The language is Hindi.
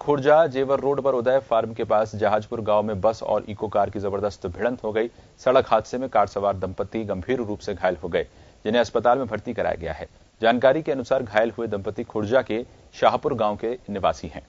खुर्जा जेवर रोड पर उदय फार्म के पास जहाजपुर गांव में बस और इको कार की जबरदस्त भिड़ंत हो गई सड़क हादसे में कार सवार दंपति गंभीर रूप से घायल हो गए जिन्हें अस्पताल में भर्ती कराया गया है जानकारी के अनुसार घायल हुए दंपति खुर्जा के शाहपुर गांव के निवासी हैं